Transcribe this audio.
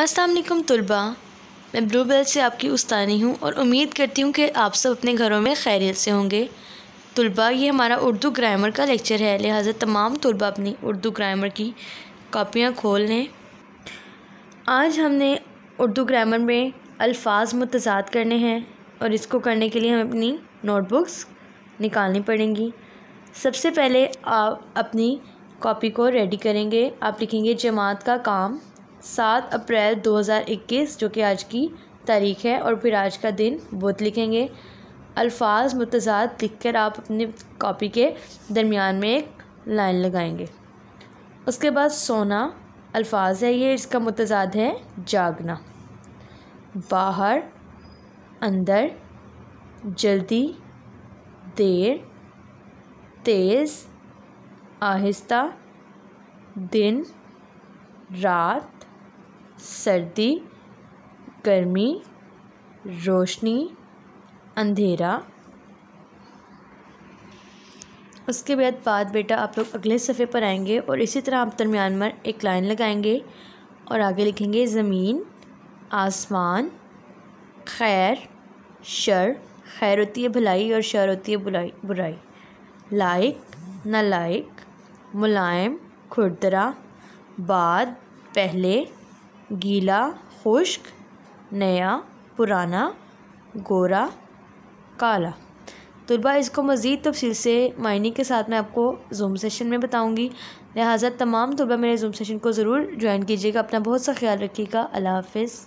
अस्सलाम वालेकुम तलबा मैं ब्लू बेल से आपकी उस्तानी हूँ और उम्मीद करती हूँ कि आप सब अपने घरों में खैरियत से होंगे तलबा ये हमारा उर्दू ग्रामर का लेक्चर है लिहाजा तमाम तलबा अपनी उर्दू ग्रामर की कापियाँ खोल लें आज हमने उर्दू ग्रामर में अल्फाज मतजाद करने हैं और इसको करने के लिए हमें अपनी नोटबुक्स निकालनी पड़ेंगी सबसे पहले आप अपनी कॉपी को रेडी करेंगे आप लिखेंगे जमात का काम सात अप्रैल 2021 जो कि आज की तारीख है और फिर आज का दिन बहुत लिखेंगे अल्फाज मुतजाद लिख कर आप अपने कॉपी के दरमियान में एक लाइन लगाएंगे उसके बाद सोना अल्फाज है ये इसका मुतजाद है जागना बाहर अंदर जल्दी देर तेज़ आहिस्ता दिन रात सर्दी गर्मी रोशनी अंधेरा उसके बाद बाद बेटा आप लोग अगले सफ़े पर आएंगे और इसी तरह आप दरमियान में एक लाइन लगाएंगे और आगे लिखेंगे ज़मीन आसमान खैर शर खैर होती है भलाई और शर होती है बुराई बुराई लाइक नलाइक मुलायम खुरदरा बाद पहले गीला खुश्क नया पुराना गोरा काला तलबा इसको मज़ीद तफसील से मायने के साथ मैं आपको जूम सेशन में बताऊँगी लिहाजा तमाम तलबा मेरे जूम सेशन को ज़रूर ज्वाइन कीजिएगा अपना बहुत सा ख्याल रखिएगा अल्लाह हाफिज़